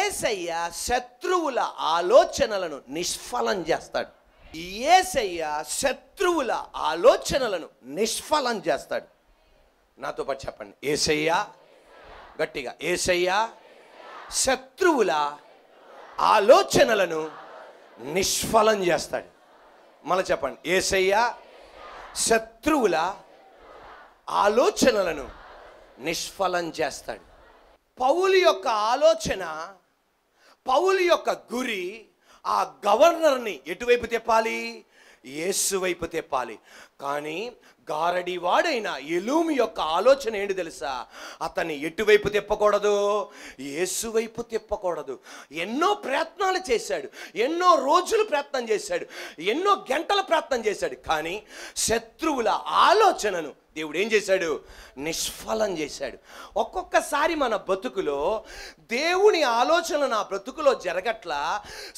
ఏసయ్య శత్రువుల ఆలోచనలను నిష్ఫలం చేస్తాడు ఏసయ్య శత్రువుల ఆలోచనలను నిష్ఫలం చేస్తాడు నాతో పాటు చెప్పండి ఏసయ్య గట్టిగా ఏసయ్య శత్రువుల ఆలోచనలను నిష్ఫలం చేస్తాడు మళ్ళీ చెప్పండి ఏసయ్య శత్రువుల ఆలోచనలను నిష్ఫలం చేస్తాడు పౌలు యొక్క ఆలోచన పౌలు యొక్క గురి ఆ గవర్నర్ని ఎటువైపు తిప్పాలి యేసు వైపు తిప్పాలి కానీ వాడైన ఎలూమి యొక్క ఆలోచన ఏంటి తెలుసా అతన్ని ఎటువైపు తిప్పకూడదు వైపు తిప్పకూడదు ఎన్నో ప్రయత్నాలు చేశాడు ఎన్నో రోజులు ప్రయత్నం చేశాడు ఎన్నో గంటల ప్రయత్నం చేశాడు కానీ శత్రువుల ఆలోచనను దేవుడు ఏం చేశాడు నిష్ఫలం చేశాడు ఒక్కొక్కసారి మన బ్రతుకులో దేవుని ఆలోచనలు నా బ్రతుకులో జరగట్ల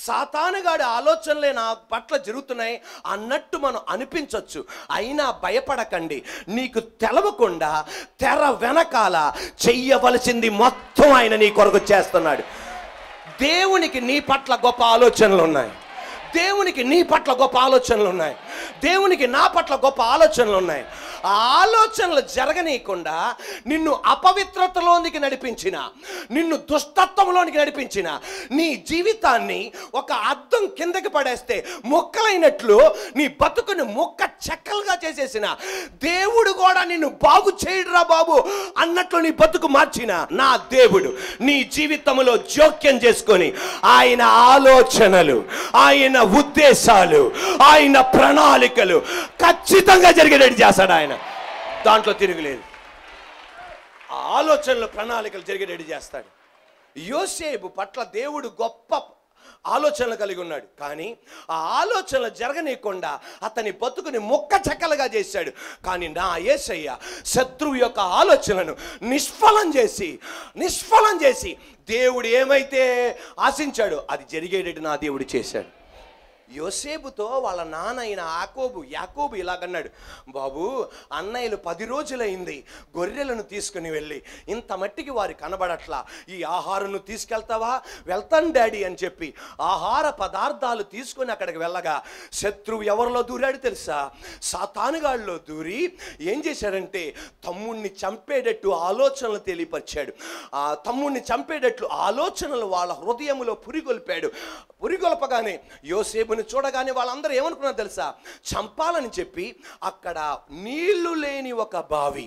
సాతానగాడి ఆలోచనలే నా పట్ల జరుగుతున్నాయి అన్నట్టు మనం అనిపించవచ్చు అయినా భయపడకండి నీకు తెలవకుండా తెర వెనకాల చెయ్యవలసింది మొత్తం ఆయన నీ కొరకు చేస్తున్నాడు దేవునికి నీ పట్ల గొప్ప ఆలోచనలు ఉన్నాయి దేవునికి నీ పట్ల గొప్ప ఆలోచనలు ఉన్నాయి దేవునికి నా పట్ల గొప్ప ఆలోచనలు ఉన్నాయి ఆలోచనలు జరగనీయకుండా నిన్ను అపవిత్రతలోనికి నడిపించిన నిన్ను దుష్టత్వంలోనికి నడిపించిన నీ జీవితాన్ని ఒక అద్దం కిందకి పడేస్తే మొక్కలైనట్లు నీ బతుకుని మొక్క చెక్కలుగా చేసేసిన దేవుడు కూడా నిన్ను బాగు చేయడురా బాబు అన్నట్లు నీ బతుకు మార్చిన నా దేవుడు నీ జీవితంలో జోక్యం చేసుకొని ఆయన ఆలోచనలు ఆయన ఉద్దేశాలు ఆయన ప్రణాళికలు ఖచ్చితంగా జరిగేటట్టు చేస్తాడు ఆయన దాంట్లో తిరుగులేదు ఆలోచనలు ప్రణాళికలు జరిగి రెడీ చేస్తాడు యోసేపు పట్ల దేవుడు గొప్ప ఆలోచనలు కలిగి ఉన్నాడు కానీ ఆ ఆలోచనలు జరగనీయకుండా అతని బతుకుని ముక్క చక్కలుగా చేశాడు కానీ నా ఏసయ్య శత్రువు యొక్క ఆలోచనను నిష్ఫలం చేసి నిష్ఫలం చేసి దేవుడు ఏమైతే ఆశించాడు అది జరిగేటట్టు నా దేవుడు చేశాడు యోసేపుతో వాళ్ళ నాన్న అయిన ఆకోబు యాకోబు ఇలాగన్నాడు బాబు అన్నయ్యలు పది రోజులైంది గొర్రెలను తీసుకుని వెళ్ళి ఇంత మట్టికి వారు కనబడట్లా ఈ ఆహారంను తీసుకెళ్తావా వెళ్తాను డాడీ అని చెప్పి ఆహార పదార్థాలు తీసుకొని అక్కడికి వెళ్ళగా శత్రువు ఎవరిలో దూరాడు తెలుసా సాతానుగాళ్ళలో దూరి ఏం చేశాడంటే తమ్ముణ్ణి చంపేటట్టు ఆలోచనలు తెలియపరిచాడు ఆ తమ్ముణ్ణి చంపేటట్లు ఆలోచనలు వాళ్ళ హృదయంలో పురిగొల్పాడు పురిగొల్పగానే యోసేపు ఆమెను చూడగానే వాళ్ళందరూ ఏమనుకున్నారు తెలుసా చంపాలని చెప్పి అక్కడ నీళ్లు లేని ఒక బావి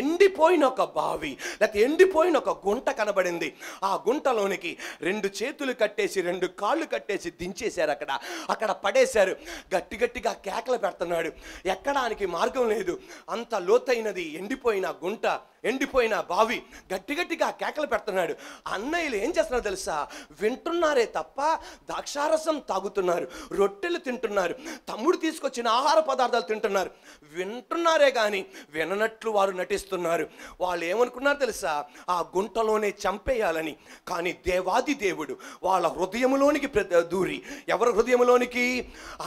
ఎండిపోయిన ఒక బావి లేకపోతే ఎండిపోయిన ఒక గుంట కనబడింది ఆ గుంటలోనికి రెండు చేతులు కట్టేసి రెండు కాళ్ళు కట్టేసి దించేశారు అక్కడ అక్కడ పడేశారు గట్టి గట్టిగా కేకలు పెడుతున్నాడు ఎక్కడానికి మార్గం లేదు అంత లోతైనది ఎండిపోయిన గుంట ఎండిపోయిన బావి గట్టి గట్టిగా కేకలు పెడుతున్నాడు అన్నయ్యలు ఏం చేస్తున్నారు తెలుసా వింటున్నారే తప్ప ద్రాక్షారసం తాగుతున్నారు రొట్టెలు తింటున్నారు తమ్ముడు తీసుకొచ్చిన ఆహార పదార్థాలు తింటున్నారు వింటున్నారే కానీ విననట్లు వారు నటిస్తున్నారు వాళ్ళు ఏమనుకున్నారు తెలుసా ఆ గుంటలోనే చంపేయాలని కానీ దేవాది దేవుడు వాళ్ళ హృదయంలోనికి దూరి ఎవరి హృదయంలోనికి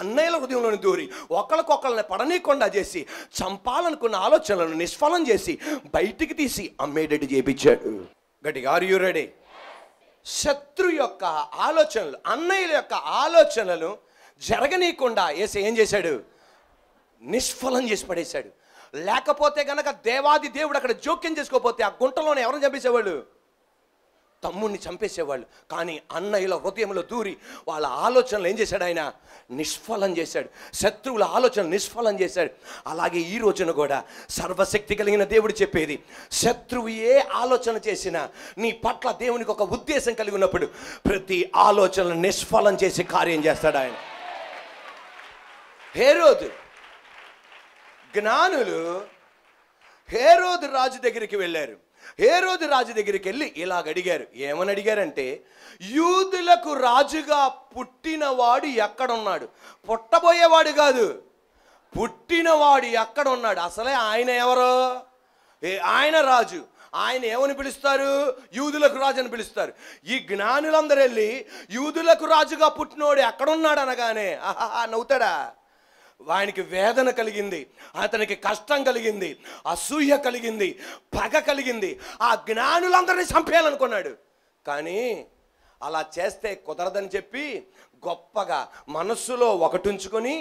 అన్నయ్యల హృదయంలోని దూరి ఒకరికొకరిని పడనీయకుండా చేసి చంపాలనుకున్న ఆలోచనలను నిష్ఫలం చేసి బయటికి తీసి అమ్మేటట్టు చేపించాడు గట్టిగా ఆర్ యూ రెడీ శత్రు యొక్క ఆలోచనలు అన్నయ్యల యొక్క ఆలోచనలు జరగనీయకుండా ఏసే ఏం చేశాడు నిష్ఫలం చేసి పడేశాడు లేకపోతే గనక దేవాది దేవుడు అక్కడ జోక్యం చేసుకోకపోతే ఆ గుంటలోనే ఎవరిని చంపేసేవాళ్ళు తమ్ముడిని చంపేసేవాళ్ళు కానీ ఇలా హృదయంలో దూరి వాళ్ళ ఆలోచనలు ఏం చేశాడు ఆయన నిష్ఫలం చేశాడు శత్రువుల ఆలోచన నిష్ఫలం చేశాడు అలాగే ఈ రోజున కూడా సర్వశక్తి కలిగిన దేవుడు చెప్పేది శత్రువు ఏ ఆలోచన చేసినా నీ పట్ల దేవునికి ఒక ఉద్దేశం కలిగి ఉన్నప్పుడు ప్రతి ఆలోచన నిష్ఫలం చేసి కార్యం చేస్తాడు ఆయన హేరోదు జ్ఞానులు హేరోదు రాజు దగ్గరికి వెళ్ళారు ఏ రోజు రాజు దగ్గరికి వెళ్ళి ఇలాగ అడిగారు ఏమని అడిగారంటే యూదులకు రాజుగా పుట్టినవాడు ఎక్కడున్నాడు పుట్టబోయేవాడు కాదు పుట్టినవాడు ఎక్కడ ఉన్నాడు అసలే ఆయన ఎవరు ఆయన రాజు ఆయన ఏమని పిలుస్తారు యూదులకు రాజు అని పిలుస్తారు ఈ జ్ఞానులందరూ వెళ్ళి యూదులకు రాజుగా పుట్టినోడు ఎక్కడున్నాడు అనగానే ఆహా నవ్వుతాడా వానికి వేదన కలిగింది అతనికి కష్టం కలిగింది అసూయ కలిగింది పగ కలిగింది ఆ జ్ఞానులందరినీ చంపేయాలనుకున్నాడు కానీ అలా చేస్తే కుదరదని చెప్పి గొప్పగా మనస్సులో ఒకటుంచుకొని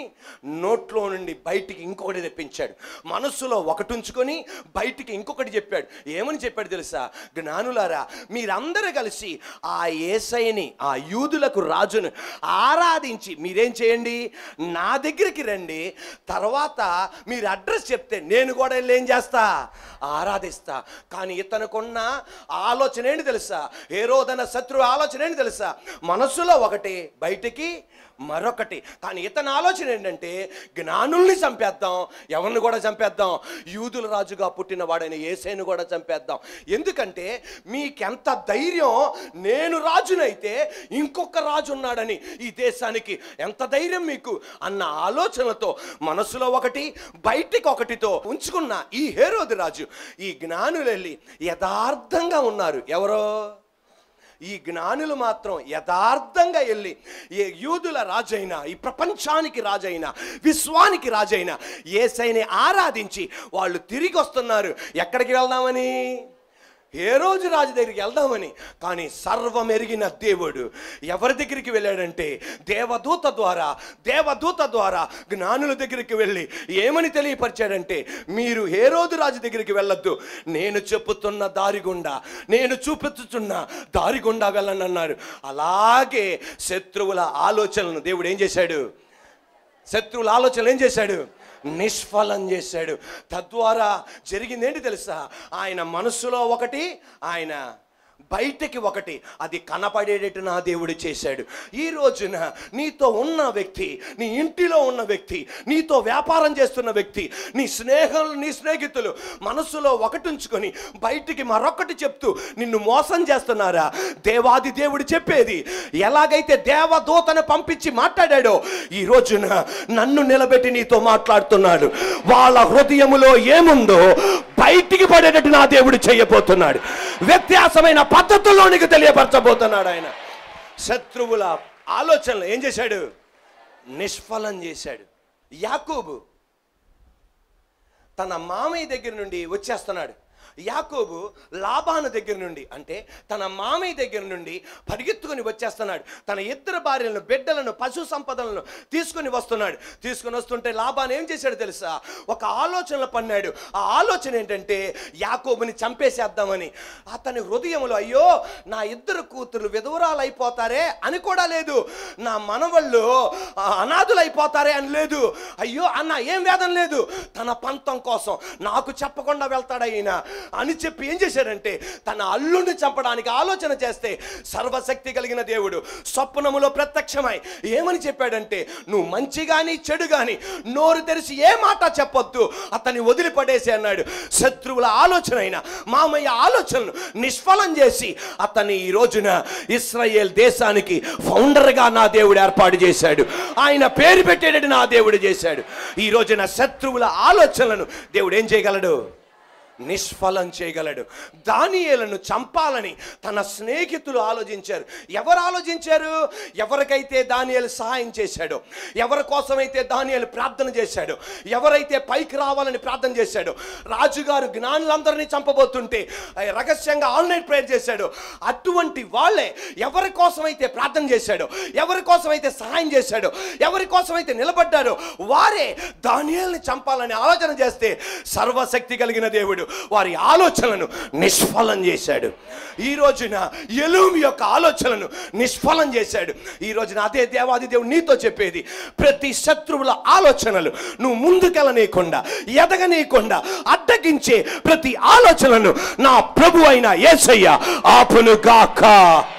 నోట్లో నుండి బయటికి ఇంకొకటి తెప్పించాడు మనస్సులో ఒకటుంచుకొని బయటికి ఇంకొకటి చెప్పాడు ఏమని చెప్పాడు తెలుసా జ్ఞానులారా మీరందరూ కలిసి ఆ ఏసైని ఆ యూదులకు రాజును ఆరాధించి మీరేం చేయండి నా దగ్గరికి రండి తర్వాత మీరు అడ్రస్ చెప్తే నేను కూడా వెళ్ళి ఏం చేస్తా ఆరాధిస్తా కానీ ఇతనుకున్న ఆలోచన ఏంటి తెలుసా ఏ రోజన శత్రు ఆలోచన ఏంటి తెలుసా మనస్సులో ఒకటి బయట ఒకటికి మరొకటి కానీ ఇతని ఆలోచన ఏంటంటే జ్ఞానుల్ని చంపేద్దాం ఎవరిని కూడా చంపేద్దాం యూదుల రాజుగా పుట్టిన వాడైన ఏసైను కూడా చంపేద్దాం ఎందుకంటే మీకెంత ధైర్యం నేను రాజునైతే ఇంకొక రాజు ఉన్నాడని ఈ దేశానికి ఎంత ధైర్యం మీకు అన్న ఆలోచనతో మనసులో ఒకటి బయటికి ఒకటితో ఉంచుకున్న ఈ హేరోది రాజు ఈ జ్ఞానులు వెళ్ళి యథార్థంగా ఉన్నారు ఎవరో ఈ జ్ఞానులు మాత్రం యథార్థంగా వెళ్ళి ఏ యూదుల రాజైన ఈ ప్రపంచానికి రాజైన విశ్వానికి రాజైన ఏసైని ఆరాధించి వాళ్ళు తిరిగి వస్తున్నారు ఎక్కడికి వెళ్దామని ఏ రోజు రాజు దగ్గరికి వెళ్దామని కానీ సర్వం ఎరిగిన దేవుడు ఎవరి దగ్గరికి వెళ్ళాడంటే దేవదూత ద్వారా దేవదూత ద్వారా జ్ఞానుల దగ్గరికి వెళ్ళి ఏమని తెలియపరిచాడంటే మీరు ఏ రోజు రాజు దగ్గరికి వెళ్ళొద్దు నేను చెప్పుతున్న దారి గుండా నేను చూపించుతున్న దారి గుండా వెళ్ళండి అన్నారు అలాగే శత్రువుల ఆలోచనలను దేవుడు ఏం చేశాడు శత్రువుల ఆలోచనలు ఏం చేశాడు నిష్ఫలం చేశాడు తద్వారా జరిగిందేంటి తెలుసా ఆయన మనస్సులో ఒకటి ఆయన బయటికి ఒకటి అది కనపడేటట్టు నా దేవుడు చేశాడు ఈ రోజున నీతో ఉన్న వ్యక్తి నీ ఇంటిలో ఉన్న వ్యక్తి నీతో వ్యాపారం చేస్తున్న వ్యక్తి నీ స్నేహం నీ స్నేహితులు మనసులో ఒకటి ఉంచుకొని బయటికి మరొకటి చెప్తూ నిన్ను మోసం చేస్తున్నారా దేవాది దేవుడు చెప్పేది ఎలాగైతే దేవదూతను పంపించి మాట్లాడాడో ఈ రోజున నన్ను నిలబెట్టి నీతో మాట్లాడుతున్నాడు వాళ్ళ హృదయములో ఏముందో బయటికి పడేటట్టు నా దేవుడు చేయబోతున్నాడు వ్యత్యాసమైన పద్ధతుల్లో నీకు తెలియపరచబోతున్నాడు ఆయన శత్రువుల ఆలోచనలు ఏం చేశాడు నిష్ఫలం చేశాడు యాకూబు తన మామయ్య దగ్గర నుండి వచ్చేస్తున్నాడు యాకోబు లాభాను దగ్గర నుండి అంటే తన మామయ్య దగ్గర నుండి పరిగెత్తుకుని వచ్చేస్తున్నాడు తన ఇద్దరు భార్యలను బిడ్డలను పశు సంపదలను తీసుకుని వస్తున్నాడు తీసుకుని వస్తుంటే లాభాన్ని ఏం చేశాడు తెలుసా ఒక ఆలోచనలు పన్నాడు ఆ ఆలోచన ఏంటంటే యాకోబుని చంపేసేద్దామని అతని హృదయంలో అయ్యో నా ఇద్దరు కూతురు విధవరాలు అయిపోతారే అని కూడా లేదు నా మనవళ్ళు అనాథులు అయిపోతారే అని లేదు అయ్యో అన్న ఏం వేదం లేదు తన పంతం కోసం నాకు చెప్పకుండా వెళ్తాడు అయినా అని చెప్పి ఏం చేశాడంటే తన అల్లుడిని చంపడానికి ఆలోచన చేస్తే సర్వశక్తి కలిగిన దేవుడు స్వప్నములో ప్రత్యక్షమై ఏమని చెప్పాడంటే నువ్వు మంచి గాని చెడు గాని నోరు తెరిచి ఏ మాట చెప్పొద్దు అతన్ని వదిలిపడేసి అన్నాడు శత్రువుల ఆలోచన అయినా మామయ్య ఆలోచనను నిష్ఫలం చేసి అతన్ని ఈ రోజున ఇస్రాయేల్ దేశానికి ఫౌండర్గా నా దేవుడు ఏర్పాటు చేశాడు ఆయన పేరు పెట్టేటట్టు నా దేవుడు చేశాడు ఈ రోజున శత్రువుల ఆలోచనలను దేవుడు ఏం చేయగలడు నిష్ఫలం చేయగలడు దానియలను చంపాలని తన స్నేహితులు ఆలోచించారు ఎవరు ఆలోచించారు ఎవరికైతే దానియలు సహాయం చేశాడో ఎవరి కోసమైతే దానియలు ప్రార్థన చేశాడో ఎవరైతే పైకి రావాలని ప్రార్థన చేశాడో రాజుగారు జ్ఞానులందరినీ చంపబోతుంటే రహస్యంగా ఆన్లైన్ ప్రేయర్ చేశాడు అటువంటి వాళ్ళే ఎవరి కోసమైతే ప్రార్థన చేశాడో ఎవరి కోసమైతే సహాయం చేశాడో ఎవరి కోసమైతే నిలబడ్డారో వారే దానియల్ని చంపాలని ఆలోచన చేస్తే సర్వశక్తి కలిగిన దేవుడు వారి ఆలోచనలను నిష్ఫలం చేశాడు ఈ రోజున ఎలూమి యొక్క ఆలోచనను నిష్ఫలం చేశాడు ఈ రోజున అదే దేవాది దేవుడు నీతో చెప్పేది ప్రతి శత్రువుల ఆలోచనలు నువ్వు ముందుకెళ్ళనీయకుండా ఎదగనీయకుండా అడ్డగించే ప్రతి ఆలోచనను నా ప్రభు అయిన ఏసయ్య ఆపునుగాక